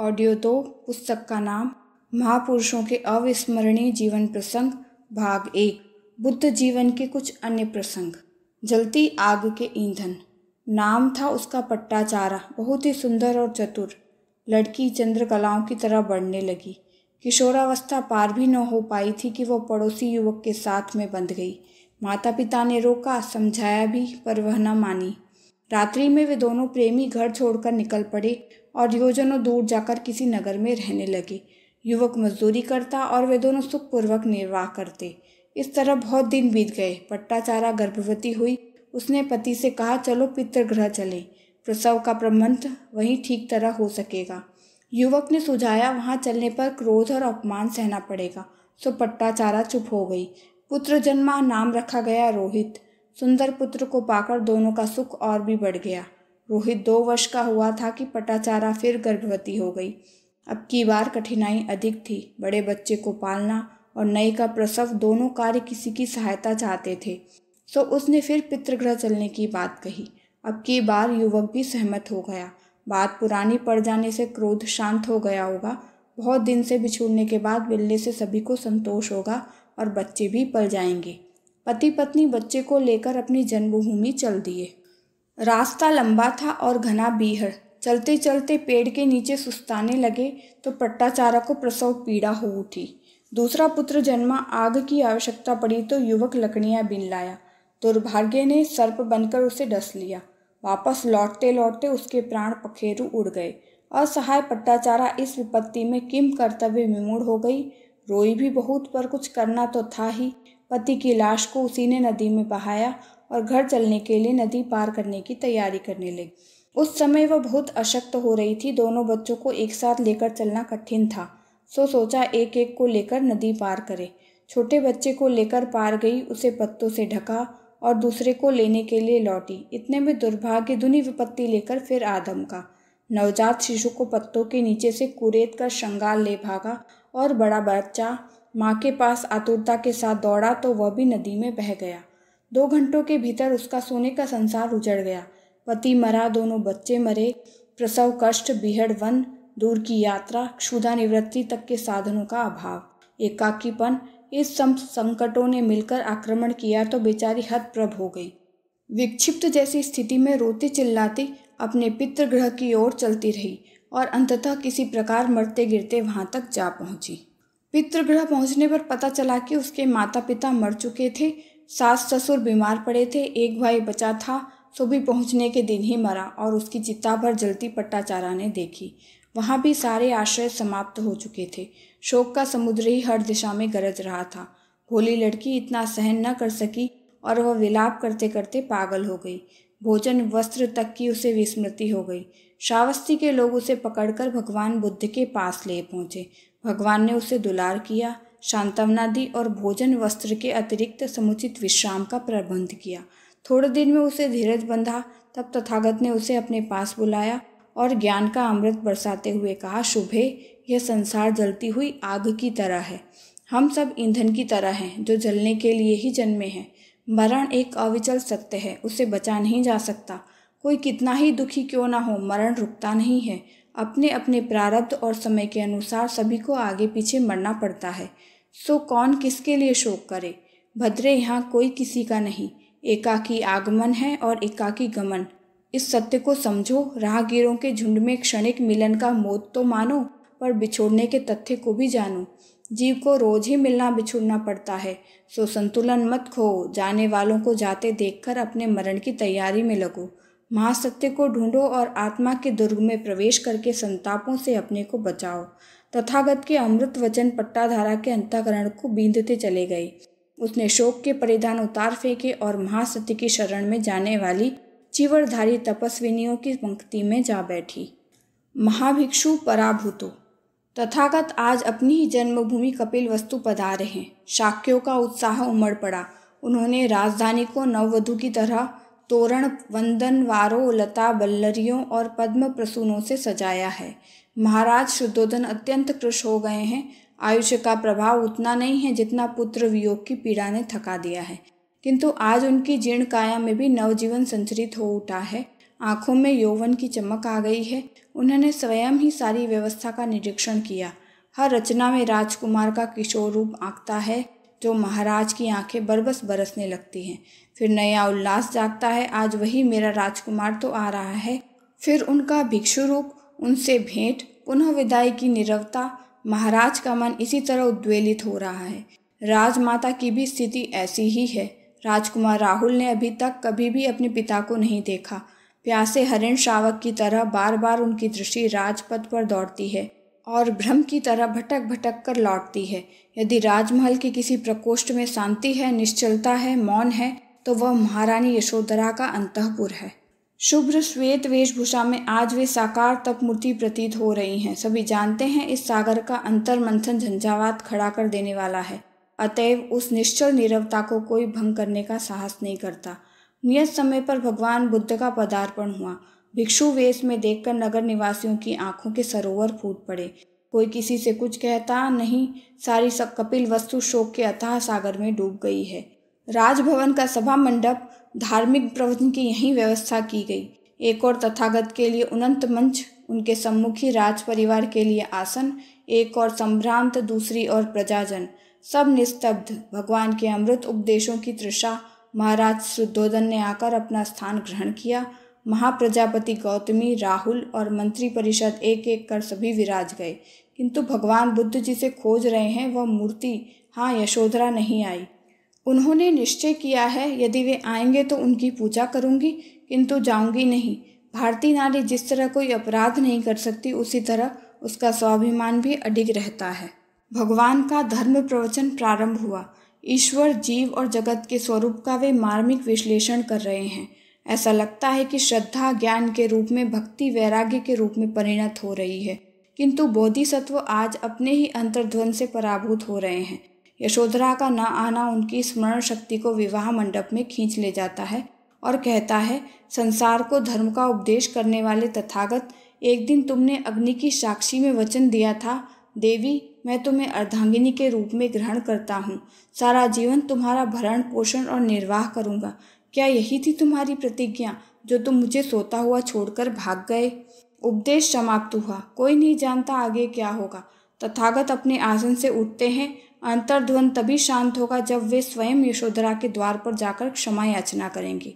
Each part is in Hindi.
ऑडियो तो पुस्तक का नाम महापुरुषों के अविस्मरणीय जीवन प्रसंग भाग एक बुद्ध जीवन के कुछ अन्य प्रसंग जलती आग के ईंधन नाम था उसका पट्टाचारा बहुत ही सुंदर और चतुर लड़की चंद्रकलाओं की तरह बढ़ने लगी किशोरावस्था पार भी न हो पाई थी कि वह पड़ोसी युवक के साथ में बंध गई माता पिता ने रोका समझाया भी पर वह न मानी रात्रि में वे दोनों प्रेमी घर छोड़कर निकल पड़े और योजनों दूर जाकर किसी नगर में रहने लगे युवक मजदूरी करता और वे दोनों सुखपूर्वक निर्वाह करते इस तरह बहुत दिन बीत गए पट्टाचारा गर्भवती हुई उसने पति से कहा चलो पितृग्रह चले प्रसव का प्रबंध वहीं ठीक तरह हो सकेगा युवक ने सुझाया वहाँ चलने पर क्रोध और अपमान सहना पड़ेगा सो पट्टाचारा चुप हो गई पुत्र जन्मा नाम रखा गया रोहित सुंदर पुत्र को पाकर दोनों का सुख और भी बढ़ गया रोहित दो वर्ष का हुआ था कि पटाचारा फिर गर्भवती हो गई अब की बार कठिनाई अधिक थी बड़े बच्चे को पालना और नई का प्रसव दोनों कार्य किसी की सहायता चाहते थे सो उसने फिर पितृग्रह चलने की बात कही अब की बार युवक भी सहमत हो गया बात पुरानी पड़ जाने से क्रोध शांत हो गया होगा बहुत दिन से बिछुड़ने के बाद मिलने से सभी को संतोष होगा और बच्चे भी पल जाएंगे पति पत्नी बच्चे को लेकर अपनी जन्मभूमि चल दिए रास्ता लंबा था और घना बीहड़ चलते चलते पेड़ के नीचे सुस्ताने लगे तो पट्टाचारा को प्रसव पीड़ा हो उठी दूसरा पुत्र जन्मा आग की आवश्यकता पड़ी तो युवक लकड़ियां बिन लाया दुर्भाग्य ने सर्प बनकर उसे डस लिया वापस लौटते लौटते उसके प्राण पखेरु उड़ गए असहाय पट्टाचारा इस विपत्ति में किम कर्तव्य विमूढ़ हो गई रोई भी बहुत पर कुछ करना तो था ही पति की लाश को उसी ने नदी में बहाया और घर चलने के लिए नदी पार करने की तैयारी करने लगी उस समय वह बहुत अशक्त हो रही थी दोनों बच्चों को एक साथ लेकर चलना कठिन था सो सोचा एक एक को लेकर नदी पार करे छोटे बच्चे को लेकर पार गई उसे पत्तों से ढका और दूसरे को लेने के लिए लौटी इतने में दुर्भाग्य धुनी विपत्ति लेकर फिर आदम का नवजात शिशु को पत्तों के नीचे से कुरेद कर श्रृंगार ले भागा और बड़ा बच्चा माँ के पास आतुरता के साथ दौड़ा तो वह भी नदी में बह गया दो घंटों के भीतर उसका सोने का संसार उजड़ गया पति मरा दोनों बच्चे मरे प्रसव कष्ट बिहड़ वन दूर की यात्रा क्षुधा निवृत्ति तक के साधनों का अभाव एकाकीपन इस सम संकटों ने मिलकर आक्रमण किया तो बेचारी हतप्रभ हो गई विक्षिप्त जैसी स्थिति में रोती चिल्लाती अपने पितृग्रह की ओर चलती रही और अंततः किसी प्रकार मरते गिरते वहाँ तक जा पहुँची पितृग्रह पहुँचने पर पता चला कि उसके माता पिता मर चुके थे सास ससुर बीमार पड़े थे एक भाई बचा था सो तो भी पहुंचने के दिन ही मरा और उसकी चिता भर जलती पट्टाचारा ने देखी वहां भी सारे आश्रय समाप्त हो चुके थे शोक का समुद्र ही हर दिशा में गरज रहा था भोली लड़की इतना सहन न कर सकी और वह विलाप करते करते पागल हो गई भोजन वस्त्र तक की उसे विस्मृति हो गई श्रावस्ती के लोग उसे पकड़कर भगवान बुद्ध के पास ले पहुंचे भगवान ने उसे दुलार किया सांत्वना दी और भोजन वस्त्र के अतिरिक्त समुचित विश्राम का प्रबंध किया थोड़े दिन में उसे धीरज बंधा तब तथागत ने उसे अपने पास बुलाया और ज्ञान का अमृत बरसाते हुए कहा शुभे यह संसार जलती हुई आग की तरह है हम सब ईंधन की तरह हैं जो जलने के लिए ही जन्मे हैं मरण एक अविचल सत्य है उसे बचा नहीं जा सकता कोई कितना ही दुखी क्यों ना हो मरण रुकता नहीं है अपने अपने प्रारब्ध और समय के अनुसार सभी को आगे पीछे मरना पड़ता है सो कौन किसके लिए शोक करे भद्रे यहाँ कोई किसी का नहीं एकाकी आगमन है और एकाकी गमन इस सत्य को समझो राहगीरों के झुंड में क्षणिक मिलन का मोत तो मानो पर बिछोड़ने के तथ्य को भी जानो जीव को रोज ही मिलना बिछुड़ना पड़ता है सो संतुलन मत खो जाने वालों को जाते देखकर अपने मरण की तैयारी में लगो महासत्य को ढूंढो और आत्मा के दुर्ग में प्रवेश करके संतापों से अपने को बचाओ तथागत के अमृत वचन पट्टाधारा के अंतकरण को बींधते चले गए उसने शोक के परिधान उतार फेंके और महासती की शरण में जाने वाली चीवरधारी तपस्विनियों की पंक्ति में जा बैठी महाभिक्षु पराभूतो तथागत आज अपनी ही जन्मभूमि कपिल वस्तु पधारे हैं शाक्यों का उत्साह उमड़ पड़ा उन्होंने राजधानी को नववधु की तरह तोरण वंदन वारो लता बल्लरियों और पद्म प्रसूनों से सजाया है महाराज शुद्धोधन अत्यंत कृष हो गए हैं आयुष्य का प्रभाव उतना नहीं है जितना पुत्र वियोग की पीड़ा ने थका दिया है किंतु आज उनकी जीर्ण काया में भी नवजीवन संचरित हो उठा है आंखों में यौवन की चमक आ गई है उन्होंने स्वयं ही सारी व्यवस्था का निरीक्षण किया हर रचना में राजकुमार का किशोर रूप आंकता है जो महाराज की आंखें बरबस बरसने लगती हैं फिर नया उल्लास जागता है आज वही मेरा राजकुमार तो आ रहा है फिर उनका भिक्षु रूप उनसे भेंट पुनः विदाई की निरवता महाराज का मन इसी तरह उद्वेलित हो रहा है राजमाता की भी स्थिति ऐसी ही है राजकुमार राहुल ने अभी तक कभी भी अपने पिता को नहीं देखा प्यासे हरिण शावक की तरह बार बार उनकी दृष्टि राजपथ पर दौड़ती है और भ्रम की तरह भटक भटक कर लौटती है यदि राजमहल के किसी प्रकोष्ठ में शांति है निश्चलता है मौन है तो वह महारानी यशोधरा का अंतपुर है शुभ्र श्वेत वेशभूषा में आज वे साकार तप मूर्ति प्रतीत हो रही हैं सभी जानते हैं इस सागर का अंतर मंथन झंझावात खड़ा कर देने वाला है अतएव उस निश्चल नीरवता को कोई भंग करने का साहस नहीं करता नियत समय पर भगवान बुद्ध का पदार्पण हुआ भिक्षु वेश में देखकर नगर निवासियों की आंखों के सरोवर फूट पड़े कोई किसी से कुछ कहता नहीं सारी सब कपिल वस्तु शोक के अथाह सागर में डूब गई है राजभवन का सभा मंडप धार्मिक प्रवचन की यहीं व्यवस्था की गई एक और तथागत के लिए उनंत मंच उनके सम्मुखी राज परिवार के लिए आसन एक और संभ्रांत दूसरी और प्रजाजन सब निस्तब्ध भगवान के अमृत उपदेशों की तृषा महाराज शुद्धोधन ने आकर अपना स्थान ग्रहण किया महाप्रजापति गौतमी राहुल और मंत्री परिषद एक एक कर सभी विराज गए किंतु भगवान बुद्ध जी से खोज रहे हैं वह मूर्ति हाँ यशोधरा नहीं आई उन्होंने निश्चय किया है यदि वे आएंगे तो उनकी पूजा करूंगी किंतु जाऊंगी नहीं भारतीय नारी जिस तरह कोई अपराध नहीं कर सकती उसी तरह उसका स्वाभिमान भी अडिग रहता है भगवान का धर्म प्रवचन प्रारंभ हुआ ईश्वर जीव और जगत के स्वरूप का वे मार्मिक विश्लेषण कर रहे हैं ऐसा लगता है कि श्रद्धा ज्ञान के रूप में भक्ति वैराग्य के रूप में परिणत हो रही है किंतु बोधिसत्व आज अपने ही अंतर्ध्वन से पराभूत हो रहे हैं यशोधरा का न आना उनकी स्मरण शक्ति को विवाह मंडप में खींच ले जाता है और कहता है संसार को धर्म का उपदेश करने वाले तथागत एक दिन तुमने अग्नि की साक्षी में वचन दिया था देवी मैं तुम्हें अर्धांगिनी के रूप में ग्रहण करता हूँ सारा जीवन तुम्हारा भरण पोषण और निर्वाह करूँगा क्या यही थी तुम्हारी प्रतिज्ञा जो तुम मुझे सोता हुआ छोड़कर भाग गए उपदेश समाप्त हुआ कोई नहीं जानता आगे क्या होगा तथागत अपने आसन से उठते हैं अंतर्ध्वन तभी शांत होगा जब वे स्वयं यशोधरा के द्वार पर जाकर क्षमा याचना करेंगी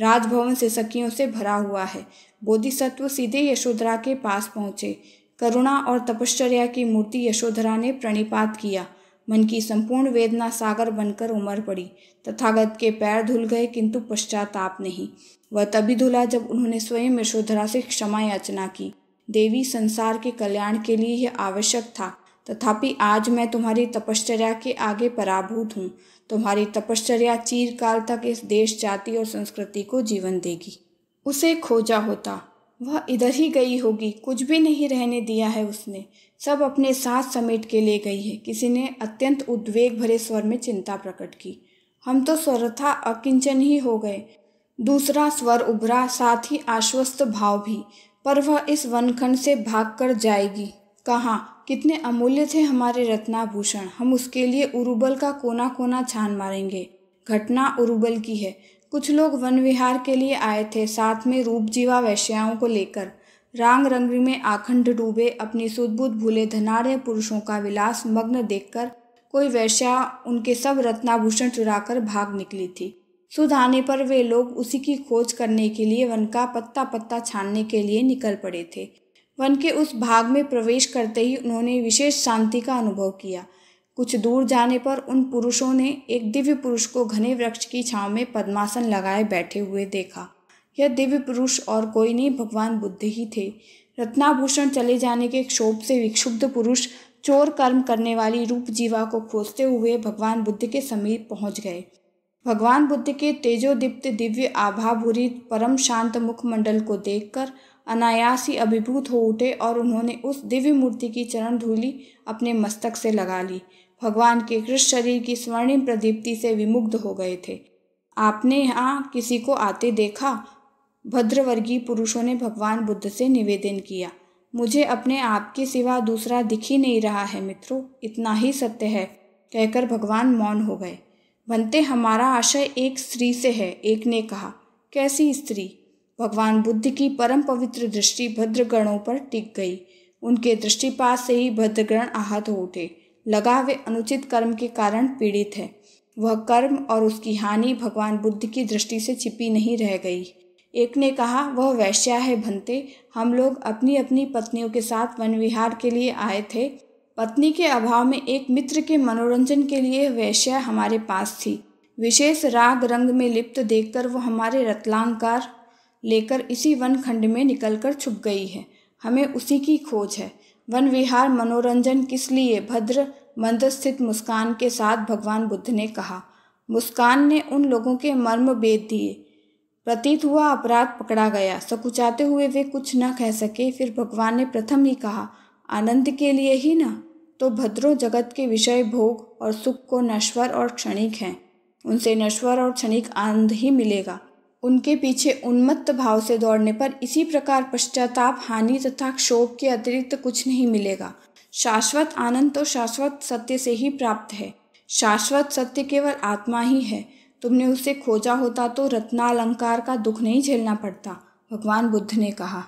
राजभवन से सखियों से भरा हुआ है बोधिसत्व सीधे यशोधरा के पास पहुंचे करुणा और तपश्चर्या की मूर्ति यशोधरा ने प्रणिपात किया मन की संपूर्ण वेदना सागर बनकर उमर पड़ी तथागत के पैर धुल गए किंतु पश्चाताप नहीं वह तभी धुला जब उन्होंने स्वयं यशोधरा से क्षमा याचना की देवी संसार के कल्याण के लिए यह आवश्यक था तथापि आज मैं तुम्हारी तपश्चर्या के आगे पराभूत हूँ तुम्हारी तपश्चर्या चीरकाल तक इस देश जाति और संस्कृति को जीवन देगी उसे खोजा होता वह इधर ही गई होगी कुछ भी नहीं रहने दिया है उसने सब अपने साथ समेट के ले गई है किसी ने अत्यंत उद्वेग भरे स्वर में चिंता प्रकट की हम तो स्वरथा अकिंचन ही हो गए दूसरा स्वर उभरा साथ ही आश्वस्त भाव भी पर वह इस वनखंड से भागकर जाएगी कहाँ कितने अमूल्य थे हमारे रत्नाभूषण हम उसके लिए उरुबल का कोना कोना छान मारेंगे घटना उरुबल की है कुछ लोग वन विहार के लिए आए थे साथ में रूप जीवा वैश्याओं को लेकर रांग रंग में आखंड डूबे अपनी सुदबुद भूले धनाढ़ पुरुषों का विलास मग्न देखकर कोई वैश्या उनके सब रत्नाभूषण चुराकर भाग निकली थी सुध आने पर वे लोग उसी की खोज करने के लिए वन का पत्ता पत्ता छानने के लिए निकल पड़े थे वन के उस भाग में प्रवेश करते ही उन्होंने विशेष शांति का अनुभव किया कुछ दूर जाने पर उन पुरुषों ने एक दिव्य पुरुष को घने वृक्ष की छांव में पद्मासन लगाए बैठे हुए देखा यह दिव्य पुरुष और कोई नहीं भगवान बुद्ध ही थे रत्नाभूषण चले जाने के क्षोभ से विक्षुब्ध पुरुष चोर कर्म करने वाली रूप जीवा को खोजते हुए भगवान बुद्ध के समीप पहुंच गए भगवान बुद्ध के तेजोदीप्त दिव्य आभाभूरित परम शांत मुखमंडल को देखकर अनायास ही अभिभूत हो उठे और उन्होंने उस दिव्य मूर्ति की चरण धूली अपने मस्तक से लगा ली भगवान के कृष्ण शरीर की स्वर्णिम प्रदीप्ति से विमुग्ध हो गए थे आपने यहाँ किसी को आते देखा भद्रवर्गीय पुरुषों ने भगवान बुद्ध से निवेदन किया मुझे अपने आप के सिवा दूसरा दिख ही नहीं रहा है मित्रों इतना ही सत्य है कहकर भगवान मौन हो गए बनते हमारा आशय एक स्त्री से है एक ने कहा कैसी स्त्री भगवान बुद्ध की परम पवित्र दृष्टि भद्रगणों पर टिक गई उनके दृष्टिपात से ही भद्रगण आहत हो उठे लगा वे अनुचित कर्म के कारण पीड़ित है वह कर्म और उसकी हानि भगवान बुद्ध की दृष्टि से छिपी नहीं रह गई एक ने कहा वह वैश्या है भंते हम लोग अपनी अपनी पत्नियों के साथ वन विहार के लिए आए थे पत्नी के अभाव में एक मित्र के मनोरंजन के लिए वैश्या हमारे पास थी विशेष राग रंग में लिप्त देखकर वह हमारे रतलांकार लेकर इसी वन खंड में निकलकर छुप गई है हमें उसी की खोज है वन विहार मनोरंजन किस लिए भद्र मंद स्थित मुस्कान के साथ भगवान बुद्ध ने कहा मुस्कान ने उन लोगों के मर्म बेद दिए प्रतीत हुआ अपराध पकड़ा गया सकुचाते हुए वे कुछ न कह सके फिर भगवान ने प्रथम ही कहा आनंद के लिए ही न तो भद्रो जगत के विषय भोग और सुख को नश्वर और क्षणिक हैं उनसे नश्वर और क्षणिक आनंद ही मिलेगा उनके पीछे उन्मत्त भाव से दौड़ने पर इसी प्रकार पश्चाताप हानि तथा क्षोभ के अतिरिक्त कुछ नहीं मिलेगा शाश्वत आनंद तो शाश्वत सत्य से ही प्राप्त है शाश्वत सत्य केवल आत्मा ही है तुमने उसे खोजा होता तो रत्नालंकार का दुख नहीं झेलना पड़ता भगवान बुद्ध ने कहा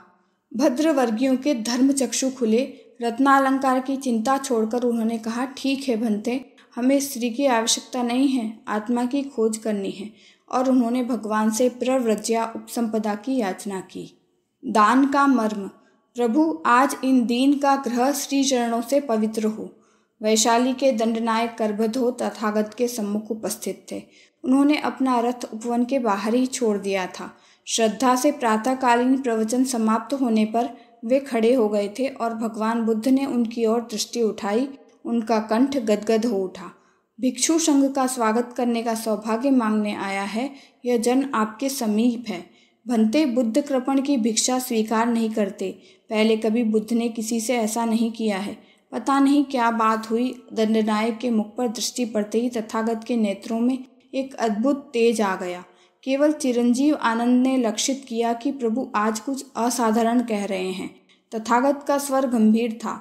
भद्र वर्गियों के धर्म चक्षु खुले रत्नालंकार की चिंता छोड़कर उन्होंने कहा ठीक है भंते हमें स्त्री की आवश्यकता नहीं है आत्मा की खोज करनी है और उन्होंने भगवान से प्रव्रज्या उपसंपदा की याचना की दान का मर्म प्रभु आज इन दीन का ग्रह श्री चरणों से पवित्र हो वैशाली के दंडनायक गर्भधो तथागत के सम्मुख उपस्थित थे उन्होंने अपना रथ उपवन के बाहर ही छोड़ दिया था श्रद्धा से प्रातःकालीन प्रवचन समाप्त होने पर वे खड़े हो गए थे और भगवान बुद्ध ने उनकी ओर दृष्टि उठाई उनका कंठ गदगद हो उठा भिक्षु संघ का स्वागत करने का सौभाग्य मांगने आया है यह जन आपके समीप है भंते बुद्ध कृपण की भिक्षा स्वीकार नहीं करते पहले कभी बुद्ध ने किसी से ऐसा नहीं किया है पता नहीं क्या बात हुई दंडनायक के मुख पर दृष्टि पड़ते ही तथागत के नेत्रों में एक अद्भुत तेज आ गया केवल चिरंजीव आनंद ने लक्षित किया कि प्रभु आज कुछ असाधारण कह रहे हैं तथागत का स्वर गंभीर था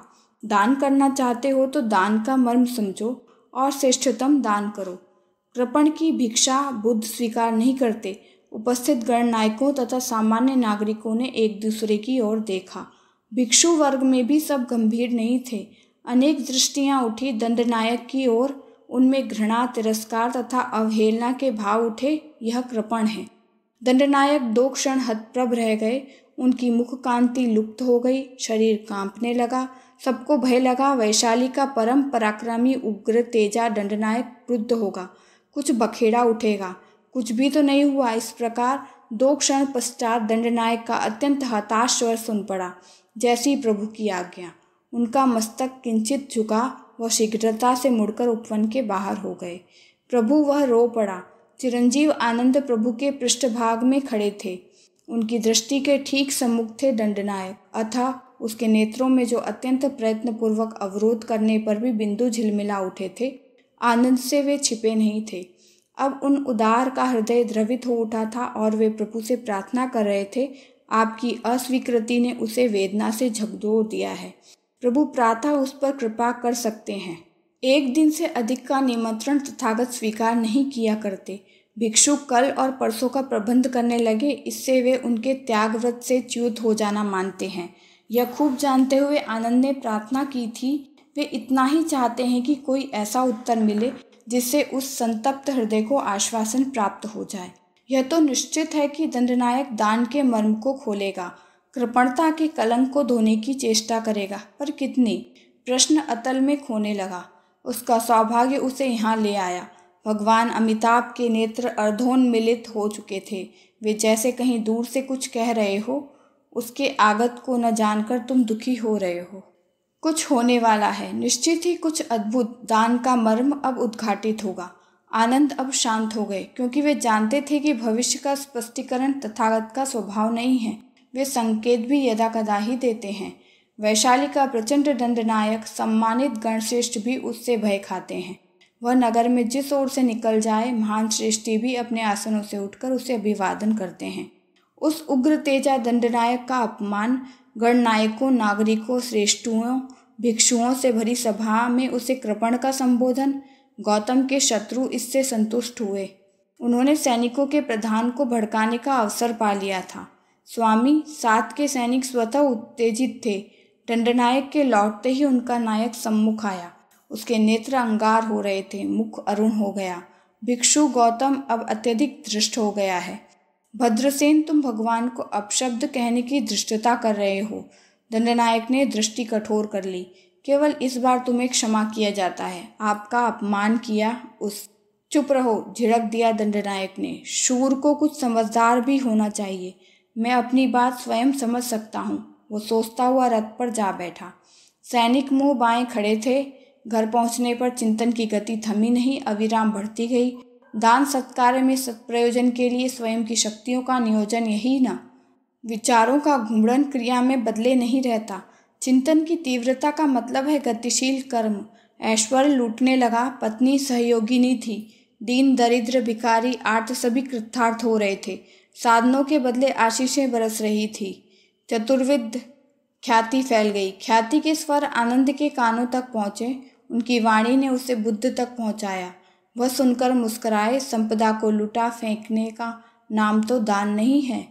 दान करना चाहते हो तो दान का मर्म समझो और श्रेष्ठतम दान करो कृपण की भिक्षा बुद्ध स्वीकार नहीं करते उपस्थित गणनायकों तथा सामान्य नागरिकों ने एक दूसरे की ओर देखा भिक्षु वर्ग में भी सब गंभीर नहीं थे अनेक दृष्टियां उठी दंडनायक की ओर उनमें घृणा तिरस्कार तथा अवहेलना के भाव उठे यह कृपण है दंडनायक दो क्षण हतप्रभ रह गए उनकी मुख कांति लुप्त हो गई शरीर कांपने लगा सबको भय लगा वैशाली का परम पराक्रमी उग्र तेजा दंडनायक क्रुद्ध होगा कुछ बखेड़ा उठेगा कुछ भी तो नहीं हुआ इस प्रकार दो क्षण पश्चात दंडनायक का अत्यंत हताश स्वर सुन पड़ा जैसी प्रभु की आज्ञा उनका मस्तक किंचित झुका वह शीघ्रता से मुड़कर उपवन के बाहर हो गए प्रभु वह रो पड़ा चिरंजीव आनंद प्रभु के पृष्ठभाग में खड़े थे उनकी दृष्टि के ठीक सम्मुख थे दंडनायक अथा उसके नेत्रों में जो अत्यंत प्रयत्नपूर्वक अवरोध करने पर भी बिंदु झिलमिला उठे थे आनंद से वे छिपे नहीं थे अब उन उदार का हृदय द्रवित हो उठा था और वे प्रभु से प्रार्थना कर रहे थे आपकी अस्वीकृति ने उसे वेदना से झकझोर दिया है प्रभु प्रातः उस पर कृपा कर सकते हैं एक दिन से अधिक का निमंत्रण तथागत स्वीकार नहीं किया करते भिक्षु कल और परसों का प्रबंध करने लगे इससे वे उनके त्यागव्रत से च्युत हो जाना मानते हैं यह खूब जानते हुए आनंद ने प्रार्थना की थी वे इतना ही चाहते हैं कि कोई ऐसा उत्तर मिले जिससे उस संतप्त हृदय को आश्वासन प्राप्त हो जाए यह तो निश्चित है कि दंडनायक दान के मर्म को खोलेगा कृपणता के कलंक को धोने की चेष्टा करेगा पर कितनी प्रश्न अतल में खोने लगा उसका सौभाग्य उसे यहाँ ले आया भगवान अमिताभ के नेत्र अर्धोन्मिलित हो चुके थे वे जैसे कहीं दूर से कुछ कह रहे हो उसके आगत को न जानकर तुम दुखी हो रहे हो कुछ होने वाला है निश्चित ही कुछ अद्भुत दान का मर्म अब उद्घाटित होगा आनंद अब शांत हो गए क्योंकि वे जानते थे कि भविष्य का स्पष्टीकरण तथागत का स्वभाव नहीं है वे संकेत भी यदा कदा ही देते हैं वैशाली का प्रचंड दंडनायक सम्मानित गणश्रेष्ठ भी उससे भय खाते हैं वह नगर में जिस ओर से निकल जाए महान श्रेष्ठी भी अपने आसनों से उठकर उसे अभिवादन करते हैं उस उग्र तेजा दंडनायक का अपमान गणनायकों नागरिकों श्रेष्ठुओं भिक्षुओं से भरी सभा में उसे कृपण का संबोधन गौतम के शत्रु इससे संतुष्ट हुए उन्होंने सैनिकों के प्रधान को भड़काने का अवसर पा लिया था स्वामी सात के सैनिक स्वतः उत्तेजित थे दंडनायक के लौटते ही उनका नायक सम्मुख आया उसके नेत्र अंगार हो रहे थे मुख अरुण हो गया भिक्षु गौतम अब अत्यधिक दृष्ट हो गया है भद्रसेन तुम भगवान को अपशब्द कहने की दृष्टता कर रहे हो दंडनायक ने दृष्टि कठोर कर ली केवल इस बार तुम्हें क्षमा किया जाता है आपका अपमान किया उस चुप रहो झिड़क दिया दंडनायक ने शूर को कुछ समझदार भी होना चाहिए मैं अपनी बात स्वयं समझ सकता हूँ वो सोचता हुआ रथ पर जा बैठा सैनिक मुंह बाएं खड़े थे घर पहुंचने पर चिंतन की गति थमी नहीं अविराम बढ़ती गई दान सत्कार्य में सत्प्रयोजन के लिए स्वयं की शक्तियों का नियोजन यही ना विचारों का घूमड़न क्रिया में बदले नहीं रहता चिंतन की तीव्रता का मतलब है गतिशील कर्म ऐश्वर्य लूटने लगा पत्नी सहयोगिनी थी दीन दरिद्र भिकारी आर्त सभी कृतार्थ हो रहे थे साधनों के बदले आशीषें बरस रही थी चतुर्विद ख्याति फैल गई ख्याति के स्वर आनंद के कानों तक पहुँचे उनकी वाणी ने उसे बुद्ध तक पहुँचाया वह सुनकर मुस्कराए संपदा को लुटा फेंकने का नाम तो दान नहीं है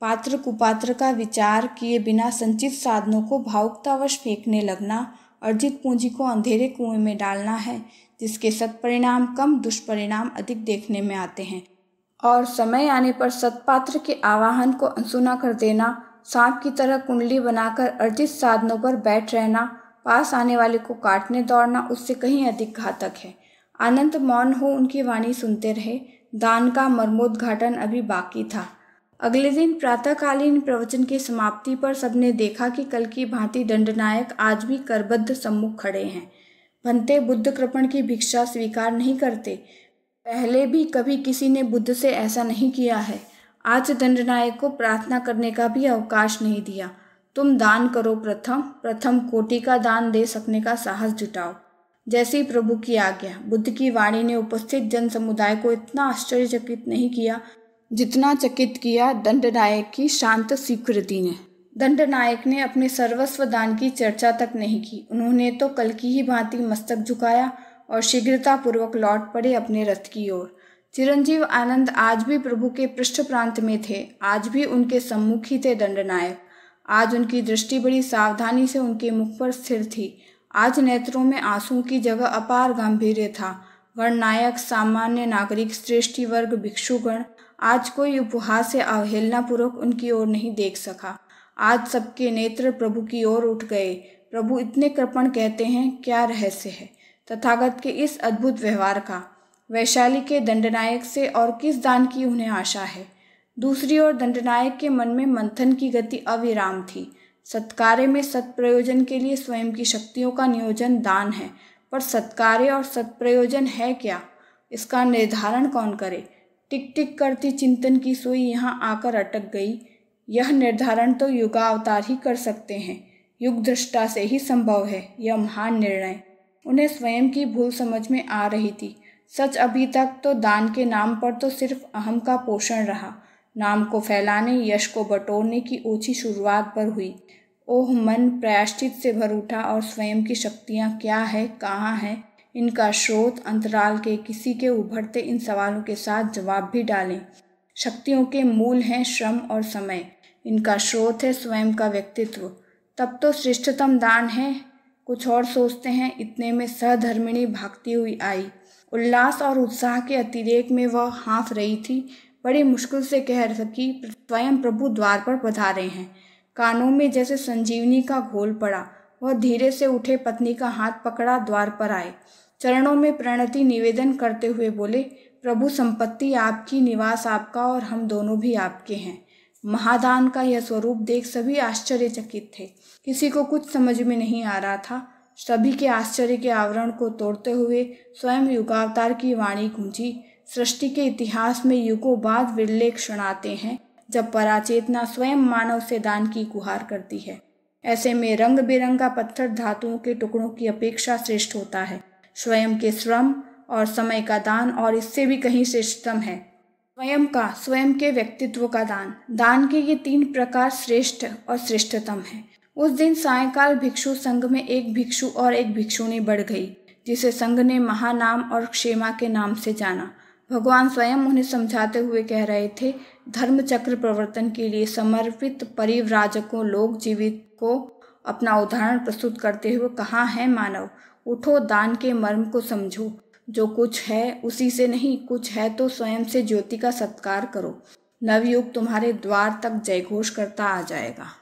पात्र कुपात्र का विचार किए बिना संचित साधनों को भावुकतावश फेंकने लगना अर्जित पूंजी को अंधेरे कुएं में डालना है जिसके सत्परिणाम कम दुष्परिणाम अधिक देखने में आते हैं और समय आने पर सत्पात्र के आवाहन को अनसुना कर देना सांप की तरह कुंडली बनाकर अर्जित साधनों पर बैठ रहना पास आने वाले को काटने दौड़ना उससे कहीं अधिक घातक है आनंद मौन हो उनकी वाणी सुनते रहे दान का मर्मोद्घाटन अभी बाकी था अगले दिन प्रातःकालीन प्रवचन की समाप्ति पर सबने देखा कि कल की भांति दंडनायक आज भी करबद्ध सम्मुख खड़े हैं भंते बुद्ध कृपण की भिक्षा स्वीकार नहीं करते पहले भी कभी किसी ने बुद्ध से ऐसा नहीं किया है आज दंडनायक को प्रार्थना करने का भी अवकाश नहीं दिया तुम दान करो प्रथम प्रथम कोटि का दान दे सकने का साहस जुटाओ जैसे ही प्रभु की आज्ञा बुद्ध की वाणी ने उपस्थित जन समुदाय को इतना आश्चर्यचकित नहीं किया जितना चकित किया दंडनायक की शांत स्वीकृति ने दंडनायक ने अपने सर्वस्व दान की चर्चा तक नहीं की उन्होंने तो कल की ही भांति मस्तक झुकाया और शीघ्रतापूर्वक लौट पड़े अपने रथ की ओर चिरंजीव आनंद आज भी प्रभु के पृष्ठ प्रांत में थे आज भी उनके सम्मुख ही थे दंडनायक आज उनकी दृष्टि बड़ी सावधानी से उनके मुख पर स्थिर थी आज नेत्रों में आंसू की जगह अपार गांधीर्य था गणनायक सामान्य नागरिक श्रेष्ठी वर्ग भिक्षुगण आज कोई उपहास से अवहेलनापूर्वक उनकी ओर नहीं देख सका आज सबके नेत्र प्रभु की ओर उठ गए प्रभु इतने कृपण कहते हैं क्या रहस्य है तथागत के इस अद्भुत व्यवहार का वैशाली के दंडनायक से और किस दान की उन्हें आशा है दूसरी ओर दंडनायक के मन में मंथन की गति अविराम थी सत्कार्य में सत्प्रयोजन के लिए स्वयं की शक्तियों का नियोजन दान है पर सत्कार्य और सत्प्रयोजन है क्या इसका निर्धारण कौन करे टिक टिक करती चिंतन की सुई यहाँ आकर अटक गई यह निर्धारण तो युगावतार ही कर सकते हैं युग दृष्टा से ही संभव है यह महान निर्णय उन्हें स्वयं की भूल समझ में आ रही थी सच अभी तक तो दान के नाम पर तो सिर्फ अहम का पोषण रहा नाम को फैलाने यश को बटोरने की ओछी शुरुआत पर हुई ओह मन प्रायश्चित से भर उठा और स्वयं की शक्तियाँ क्या है कहाँ है इनका स्रोत अंतराल के किसी के उभरते इन सवालों के साथ जवाब भी डालें शक्तियों के मूल हैं श्रम और समय इनका स्रोत है स्वयं का व्यक्तित्व तब तो श्रेष्ठतम दान है कुछ और सोचते हैं इतने में सहधर्मिणी भागती हुई आई उल्लास और उत्साह के अतिरेक में वह हाँफ रही थी बड़ी मुश्किल से कह सकी स्वयं प्रभु द्वार पर पधारे हैं कानों में जैसे संजीवनी का घोल पड़ा वह धीरे से उठे पत्नी का हाथ पकड़ा द्वार पर आए चरणों में प्रणति निवेदन करते हुए बोले प्रभु संपत्ति आपकी निवास आपका और हम दोनों भी आपके हैं महादान का यह स्वरूप देख सभी आश्चर्यचकित थे किसी को कुछ समझ में नहीं आ रहा था सभी के आश्चर्य के आवरण को तोड़ते हुए स्वयं युगावतार की वाणी गूंजी सृष्टि के इतिहास में युगों बाद विरले क्षण आते हैं जब पराचेतना स्वयं मानव से दान की गुहार करती है ऐसे में रंग बिरंगा पत्थर धातुओं के टुकड़ों की अपेक्षा श्रेष्ठ होता है स्वयं के श्रम और समय का दान और इससे भी कहीं श्रेष्ठतम है स्वयं का स्वयं के व्यक्तित्व का दान दान के ये तीन प्रकार श्रेष्ठ और श्रेष्ठतम है उस दिन सायकाल भिक्षु संघ में एक भिक्षु और एक भिक्षुणी बढ़ गई जिसे संघ ने महानाम और क्षेमा के नाम से जाना भगवान स्वयं उन्हें समझाते हुए कह रहे थे धर्म चक्र प्रवर्तन के लिए समर्पित परिव्राजकों लोक जीवित को अपना उदाहरण प्रस्तुत करते हुए कहाँ है मानव उठो दान के मर्म को समझो जो कुछ है उसी से नहीं कुछ है तो स्वयं से ज्योति का सत्कार करो नवयुग तुम्हारे द्वार तक जयघोष करता आ जाएगा